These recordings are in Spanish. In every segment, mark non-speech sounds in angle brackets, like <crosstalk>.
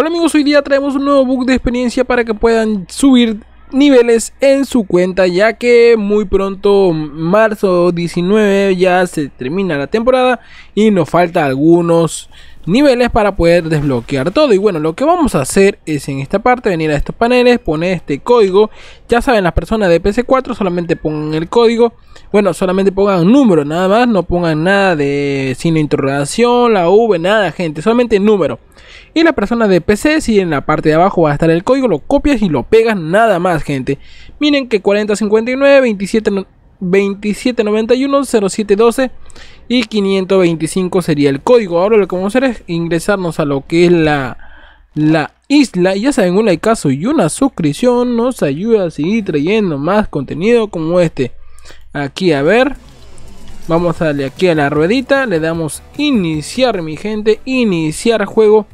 Hola amigos, hoy día traemos un nuevo bug de experiencia para que puedan subir niveles en su cuenta ya que muy pronto marzo 19 ya se termina la temporada y nos falta algunos niveles para poder desbloquear todo y bueno lo que vamos a hacer es en esta parte venir a estos paneles poner este código ya saben las personas de PC4 solamente ponen el código bueno, solamente pongan número, nada más. No pongan nada de signo interrogación, la V, nada, gente. Solamente número. Y la persona de PC, si en la parte de abajo va a estar el código, lo copias y lo pegas, nada más, gente. Miren que 4059, 27, 2791, 0712 y 525 sería el código. Ahora lo que vamos a hacer es ingresarnos a lo que es la, la isla. Y ya saben, un likeazo y una suscripción nos ayuda a seguir trayendo más contenido como este aquí a ver vamos a darle aquí a la ruedita le damos iniciar mi gente iniciar juego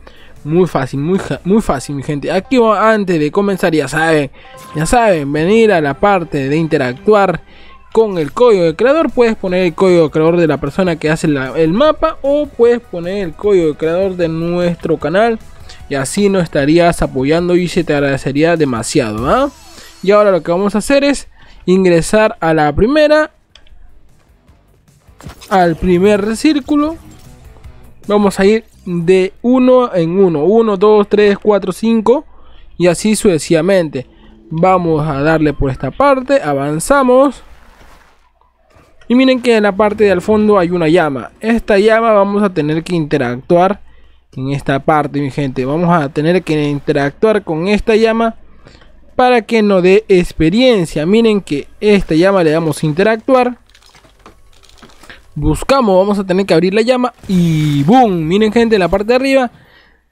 muy fácil muy, muy fácil mi gente aquí antes de comenzar ya saben ya saben venir a la parte de interactuar con el código de creador puedes poner el código de creador de la persona que hace el mapa o puedes poner el código de creador de nuestro canal y así nos estarías apoyando y se te agradecería demasiado ¿ah? y ahora lo que vamos a hacer es ingresar a la primera al primer círculo vamos a ir de uno en uno uno dos tres cuatro cinco y así sucesivamente vamos a darle por esta parte avanzamos y miren que en la parte de al fondo hay una llama esta llama vamos a tener que interactuar en esta parte mi gente vamos a tener que interactuar con esta llama para que no dé experiencia. Miren que esta llama le damos interactuar. Buscamos, vamos a tener que abrir la llama y boom, miren gente, en la parte de arriba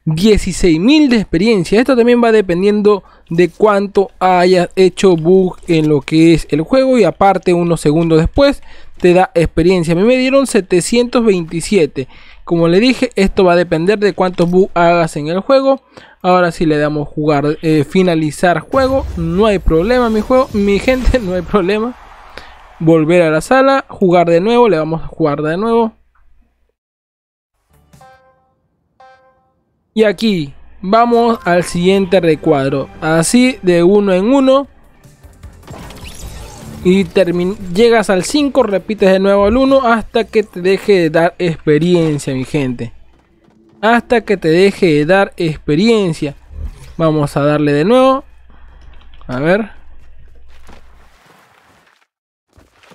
16.000 de experiencia. Esto también va dependiendo de cuánto hayas hecho bug en lo que es el juego y aparte unos segundos después te da experiencia. A mí me dieron 727. Como le dije, esto va a depender de cuántos bugs hagas en el juego. Ahora si le damos jugar, eh, finalizar juego, no hay problema mi juego, <laughs> mi gente, no hay problema. Volver a la sala, jugar de nuevo, le vamos a jugar de nuevo. Y aquí vamos al siguiente recuadro, así de uno en uno y llegas al 5, repites de nuevo al 1 hasta que te deje de dar experiencia, mi gente. Hasta que te deje de dar experiencia. Vamos a darle de nuevo. A ver.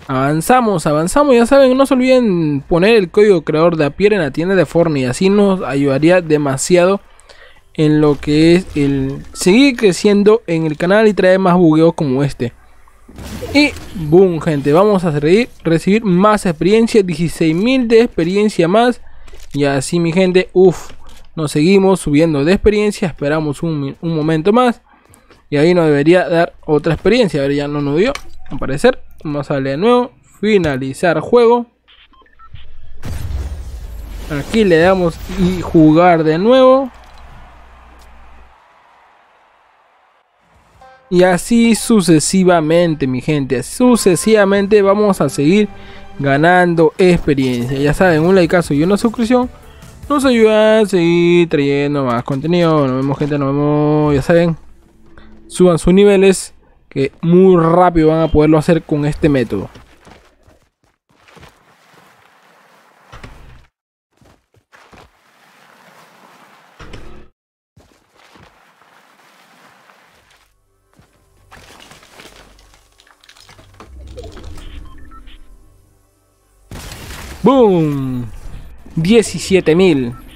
Avanzamos, avanzamos. Ya saben, no se olviden poner el código creador de Apier en la tienda de Forney. así nos ayudaría demasiado en lo que es el seguir creciendo en el canal y traer más bugueos como este. Y boom, gente, vamos a recibir más experiencia, 16.000 de experiencia más. Y así, mi gente, uff, nos seguimos subiendo de experiencia, esperamos un, momento más. Y ahí nos debería dar otra experiencia, a ver, ya no nos dio, aparecer parecer. Vamos a de nuevo, finalizar juego. Aquí le damos y jugar de nuevo. Y así sucesivamente, mi gente. Sucesivamente vamos a seguir ganando experiencia. Ya saben, un likeazo y una suscripción nos ayuda a seguir trayendo más contenido. Nos vemos, gente. Nos vemos. Ya saben, suban sus niveles que muy rápido van a poderlo hacer con este método. ¡Boom! 17.000.